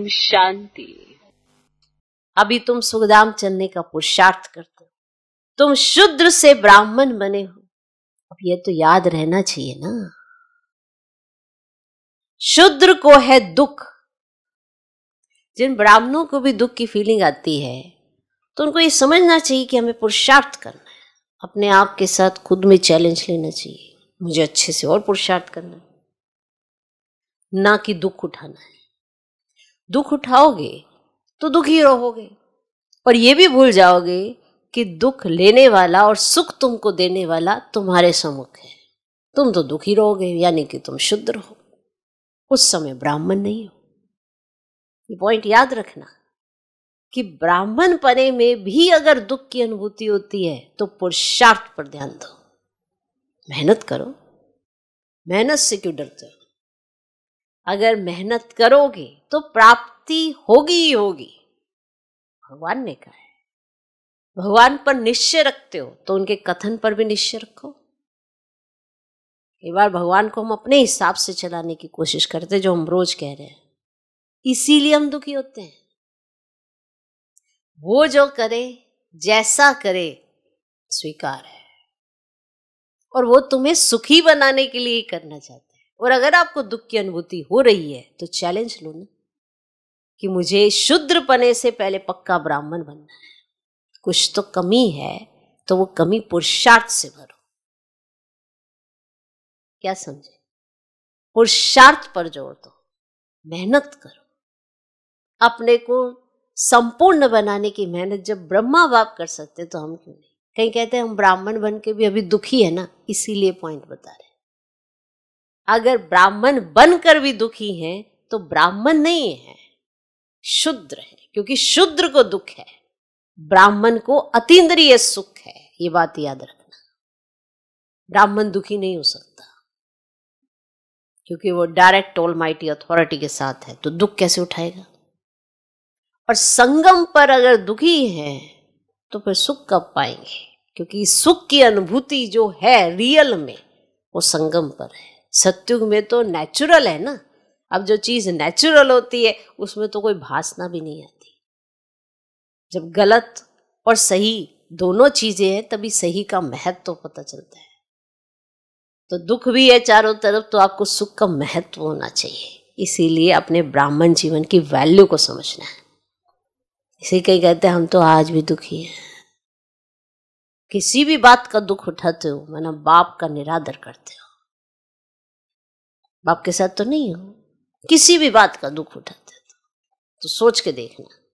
ओम शांति अभी तुम सुखदाम चलने का पुरुषार्थ करते हो तुम शुद्र से ब्राह्मण बने हो अब यह तो याद रहना चाहिए ना शुद्र को है दुख जिन ब्राह्मणों को भी दुख की फीलिंग आती है तो उनको ये समझना चाहिए कि हमें पुरुषार्थ करना है अपने आप के साथ खुद में चैलेंज लेना चाहिए मुझे अच्छे से और पुरुषार्थ करना है ना कि दुख उठाना है दुख उठाओगे तो दुखी रहोगे और ये भी भूल जाओगे कि दुख लेने वाला और सुख तुमको देने वाला तुम्हारे सम्मुख है तुम तो दुखी रहोगे यानी कि तुम शुद्ध रहो उस समय ब्राह्मण नहीं हो ये पॉइंट याद रखना कि ब्राह्मण पने में भी अगर दुख की अनुभूति होती है तो पुरुषार्थ पर ध्यान दो मेहनत करो मेहनत से क्यों डरते हो अगर मेहनत करोगे तो प्राप्ति होगी ही होगी भगवान ने कहा है भगवान पर निश्चय रखते हो तो उनके कथन पर भी निश्चय रखो कई बार भगवान को हम अपने हिसाब से चलाने की कोशिश करते जो हम रोज कह रहे हैं इसीलिए हम दुखी होते हैं वो जो करे जैसा करे स्वीकार है और वो तुम्हें सुखी बनाने के लिए करना चाहते और अगर आपको दुख की अनुभूति हो रही है तो चैलेंज लो ना कि मुझे शुद्र पने से पहले पक्का ब्राह्मण बनना है कुछ तो कमी है तो वो कमी पुरुषार्थ से भरो क्या समझे पुरुषार्थ पर जोर दो मेहनत करो अपने को संपूर्ण बनाने की मेहनत जब ब्रह्मा बाप कर सकते तो हम क्यों नहीं कहीं कहते हैं हम ब्राह्मण बन के भी अभी दुखी है ना इसीलिए पॉइंट बता रहे अगर ब्राह्मण बनकर भी दुखी हैं तो ब्राह्मण नहीं है शुद्र है क्योंकि शुद्र को दुख है ब्राह्मण को अतीन्द्रिय सुख है ये बात याद रखना ब्राह्मण दुखी नहीं हो सकता क्योंकि वो डायरेक्ट टोल माइटी अथॉरिटी के साथ है तो दुख कैसे उठाएगा और संगम पर अगर दुखी है तो फिर सुख कब पाएंगे क्योंकि सुख की अनुभूति जो है रियल में वो संगम पर है सत्युग में तो नेचुरल है ना अब जो चीज़ नेचुरल होती है उसमें तो कोई भासना भी नहीं आती जब गलत और सही दोनों चीज़ें हैं तभी सही का महत्व तो पता चलता है तो दुख भी है चारों तरफ तो आपको सुख का महत्व होना चाहिए इसीलिए अपने ब्राह्मण जीवन की वैल्यू को समझना है इसी कही कहते हैं हम तो आज भी दुखी हैं किसी भी बात का दुख उठाते हो मैंने बाप का निरादर करते हो बाप के साथ तो नहीं हो किसी भी बात का दुख उठाते तो।, तो सोच के देखना